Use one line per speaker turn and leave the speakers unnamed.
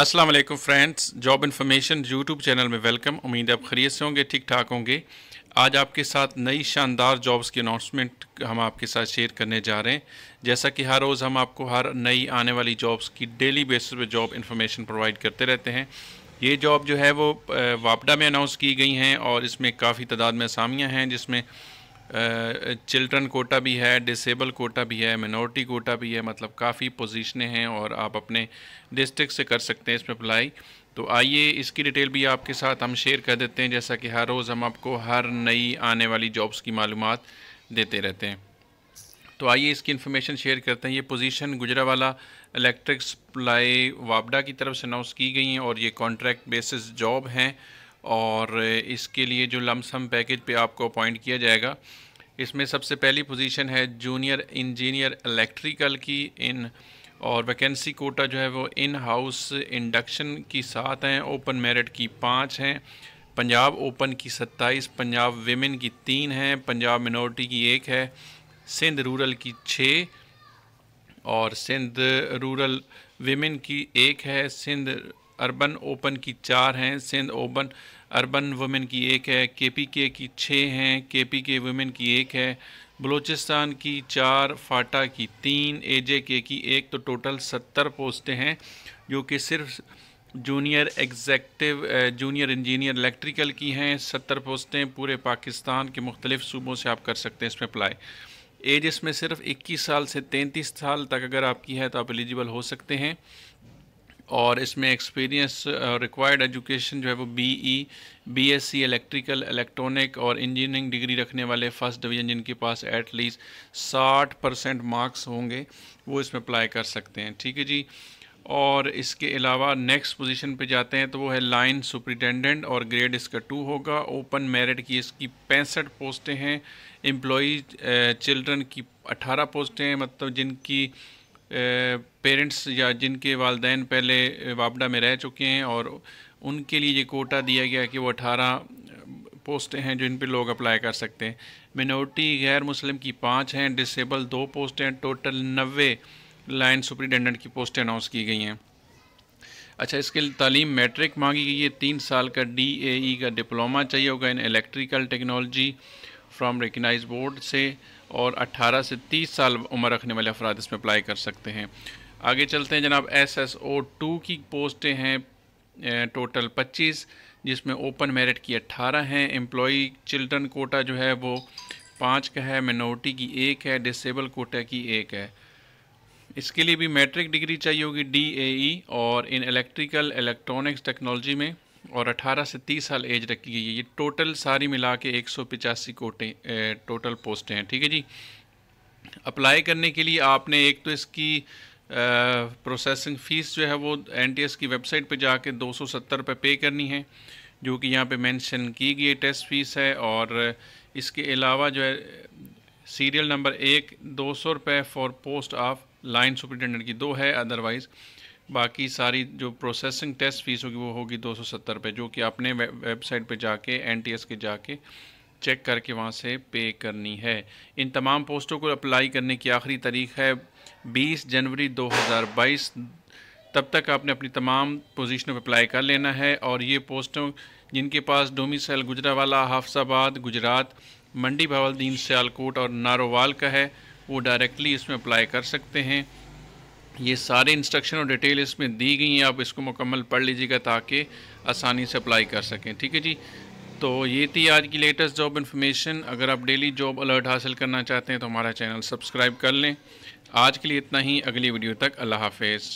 अस्सलाम वालेकुम friends job information YouTube channel में वेलकम उम्मीद आप खरीद से होंगे ठीक ठाक होंगे आज आपके साथ नई शानदार जॉब्स की अनाउंसमेंट हम आपके साथ शेयर करने जा रहे हैं जैसा कि हर रोज़ हम आपको हर नई आने वाली जॉब्स की डेली बेसिस पे जॉब इन्फॉर्मेशन प्रोवाइड करते रहते हैं ये जॉब जो है वो वापडा में अनाउंस की गई हैं और इसमें काफ़ी तादाद में असामियाँ हैं जिसमें चिल्ड्रन कोटा भी है डिसेबल कोटा भी है मिनोरिटी कोटा भी है मतलब काफ़ी पोजीशनें हैं और आप अपने डिस्ट्रिक्ट से कर सकते हैं इसमें अप्लाई तो आइए इसकी डिटेल भी आपके साथ हम शेयर कर देते हैं जैसा कि हर रोज़ हम आपको हर नई आने वाली जॉब्स की मालूम देते रहते हैं तो आइए इसकी इन्फॉर्मेशन शेयर करते हैं ये पोजीशन गुजरावाला इलेक्ट्रिक सप्लाई वापडा की तरफ से अनाउंस की गई हैं और ये कॉन्ट्रैक्ट बेसिस जॉब हैं और इसके लिए जो लमसम पैकेज पे आपको अपॉइंट किया जाएगा इसमें सबसे पहली पोजीशन है जूनियर इंजीनियर इलेक्ट्रिकल की इन और वैकेंसी कोटा जो है वो इन हाउस इंडक्शन की सात हैं ओपन मेरिट की पाँच हैं पंजाब ओपन की सत्ताईस पंजाब वेमेन की तीन हैं पंजाब मिनोरिटी की एक है सिंध रूरल की छः और सिंध रूरल वेमेन की एक है सिंध अर्बन ओपन की चार हैं सिंध ओपन अर्बन वुमेन की एक है के पी के की छः हैं के पी के वुमेन की एक है बलूचिस्तान की चार फाटा की तीन ए जे के की एक तो टोटल सत्तर पोस्टें हैं जो कि सिर्फ junior executive junior engineer electrical की हैं सत्तर पोस्टें पूरे पाकिस्तान के मुख्तलिफ सूबों से आप कर सकते हैं इसमें अप्लाई एज इसमें सिर्फ इक्कीस साल से तैंतीस साल तक अगर आपकी है तो आप एलिजिबल हो सकते हैं और इसमें एक्सपीरियंस रिक्वायर्ड एजुकेशन जो है वो B E B S C electrical electronic और इंजीनियरिंग डिग्री रखने वाले फर्स्ट डिवीजन जिनके पास एट लीस्ट साठ परसेंट मार्क्स होंगे वो इसमें अप्लाई कर सकते हैं ठीक है जी और इसके अलावा नेक्स्ट पोजीशन पे जाते हैं तो वो है लाइन सुप्रिटेंडेंट और ग्रेड इसका टू होगा ओपन मेरिट की इसकी पैंसठ पोस्टें हैं एम्प्लॉज चिल्ड्रन uh, की अट्ठारह पोस्टें हैं मतलब जिनकी पेरेंट्स या जिनके वालदे पहले वापडा में रह चुके हैं और उनके लिए ये कोटा दिया गया कि वो अठारह पोस्टें हैं जिन पर लोग अप्लाई कर सकते हैं मिनोरिटी गैर मुस्लिम की पाँच हैं डिसेबल दो पोस्टें टोटल नबे लाइन सुप्रिटेंडेंट की पोस्टें अनाउंस की गई हैं अच्छा इसके लिए तालीम मैट्रिक मांगी गई है तीन साल का डी ए ई का डिप्लोमा चाहिए होगा in electrical technology from recognise board से और 18 से 30 साल उम्र रखने वाले अफराद इसमें अप्लाई कर सकते हैं आगे चलते हैं जनाब एस एस ओ टू की पोस्टें हैं टोटल 25 जिसमें ओपन मेरिट की 18 हैं एम्प्लॉई चिल्ड्रन कोटा जो है वो पाँच का है मिनोरिटी की एक है डिसेबल कोटा की एक है इसके लिए भी मैट्रिक डिग्री चाहिए होगी डी ए ई और इन इलेक्ट्रिकल इलेक्ट्रॉनिक्स टेक्नोलॉजी में और 18 से 30 साल एज रखी गई है ये टोटल सारी मिला के एक कोटे टोटल पोस्टें हैं ठीक है जी अप्लाई करने के लिए आपने एक तो इसकी प्रोसेसिंग फ़ीस जो है वो एन की वेबसाइट पर जाके दो सौ रुपये पे करनी है जो कि यहाँ पे मेंशन की गई टेस्ट फीस है और इसके अलावा जो है सीरियल नंबर एक दो सौ रुपये for post of line superintendent की दो है अदरवाइज़ बाकी सारी जो प्रोसेसिंग टेस्ट फीस होगी वो होगी दो सौ सत्तर रुपये जो कि आपने वेबसाइट पे जाके एन टी एस के जाके चेक करके वहाँ से पे करनी है इन तमाम पोस्टों को अप्लाई करने की आखिरी तारीख है 20 जनवरी 2022 तब तक आपने अपनी तमाम पोजीशनों पर अप्लाई कर लेना है और ये पोस्टों जिनके पास डोमिसल गुजरावाला हाफसाबाद गुजरात मंडी भावलदीन सियालकोट और नारोवाल का है वो डायरेक्टली इसमें अप्लाई कर सकते हैं ये सारे इंस्ट्रक्शन और डिटेल इसमें दी गई हैं आप इसको मुकम्मल पढ़ लीजिएगा ताकि आसानी से अप्लाई कर सकें ठीक है जी तो ये थी आज की लेटेस्ट जॉब इन्फॉर्मेशन अगर आप डेली जॉब अलर्ट हासिल करना चाहते हैं तो हमारा चैनल सब्सक्राइब कर लें आज के लिए इतना ही अगली वीडियो तक अल्लाह हाफिज़